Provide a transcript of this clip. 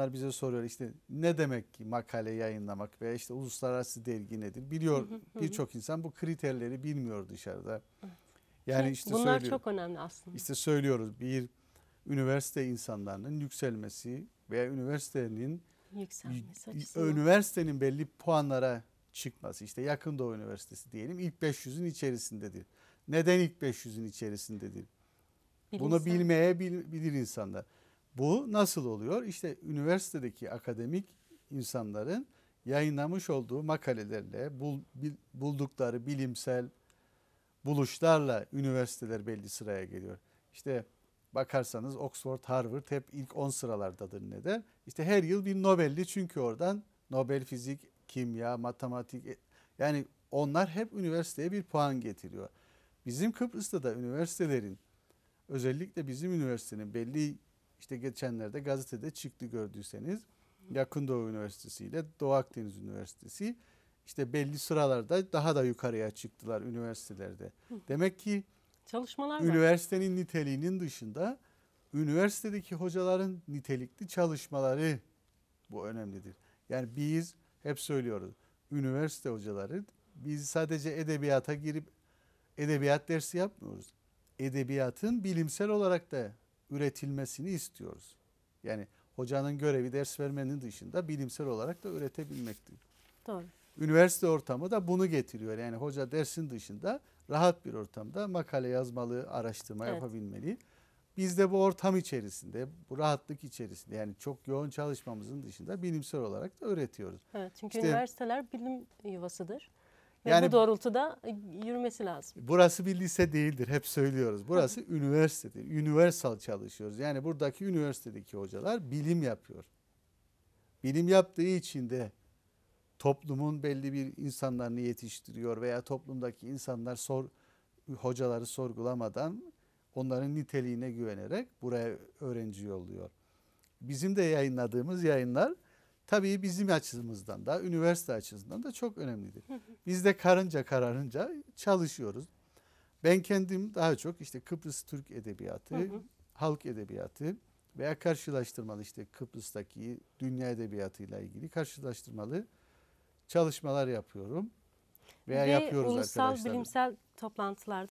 insanlar bize soruyor işte ne demek ki makale yayınlamak veya işte uluslararası dergi nedir? Biliyor birçok insan bu kriterleri bilmiyor dışarıda. Yani işte Bunlar söylüyor, çok önemli aslında. İşte söylüyoruz bir üniversite insanlarının yükselmesi veya üniversitenin yükselmesi üniversitenin belli puanlara çıkması işte yakın doğu üniversitesi diyelim ilk 500'ün içerisindedir. Neden ilk 500'ün içerisindedir? Bilimsel. Bunu bilmeye bilir insanlar. Bu nasıl oluyor? İşte üniversitedeki akademik insanların yayınlamış olduğu makalelerle buldukları bilimsel buluşlarla üniversiteler belli sıraya geliyor. İşte bakarsanız Oxford, Harvard hep ilk 10 sıralardadır neden? İşte her yıl bir Nobel'li çünkü oradan Nobel fizik, kimya, matematik e, yani onlar hep üniversiteye bir puan getiriyor. Bizim Kıbrıs'ta da üniversitelerin özellikle bizim üniversitenin belli işte geçenlerde gazetede çıktı gördüyseniz Yakın Doğu Üniversitesi ile Doğu Akdeniz Üniversitesi işte belli sıralarda daha da yukarıya çıktılar üniversitelerde. Demek ki çalışmalar üniversitenin var. niteliğinin dışında üniversitedeki hocaların nitelikli çalışmaları bu önemlidir. Yani biz hep söylüyoruz üniversite hocaları biz sadece edebiyata girip edebiyat dersi yapmıyoruz. Edebiyatın bilimsel olarak da üretilmesini istiyoruz. Yani hocanın görevi ders vermenin dışında bilimsel olarak da üretebilmektir. Doğru. Üniversite ortamı da bunu getiriyor. Yani hoca dersin dışında rahat bir ortamda makale yazmalı, araştırma evet. yapabilmeli. Biz de bu ortam içerisinde, bu rahatlık içerisinde yani çok yoğun çalışmamızın dışında bilimsel olarak da öğretiyoruz. Evet, çünkü işte, üniversiteler bilim yuvasıdır yani bu doğrultuda e, yürümesi lazım. Burası bir lise değildir. Hep söylüyoruz. Burası üniversitedir. Universal çalışıyoruz. Yani buradaki üniversitedeki hocalar bilim yapıyor. Bilim yaptığı için de toplumun belli bir insanlarını yetiştiriyor veya toplumdaki insanlar sor, hocaları sorgulamadan onların niteliğine güvenerek buraya öğrenci yolluyor. Bizim de yayınladığımız yayınlar tabii bizim açımızdan da üniversite açısından da çok önemlidir. Biz de karınca kararınca çalışıyoruz. Ben kendim daha çok işte Kıbrıs Türk Edebiyatı, hı hı. halk edebiyatı veya karşılaştırmalı işte Kıbrıs'taki dünya edebiyatıyla ilgili karşılaştırmalı çalışmalar yapıyorum. Veya Ve yapıyoruz ulusal bilimsel toplantılarda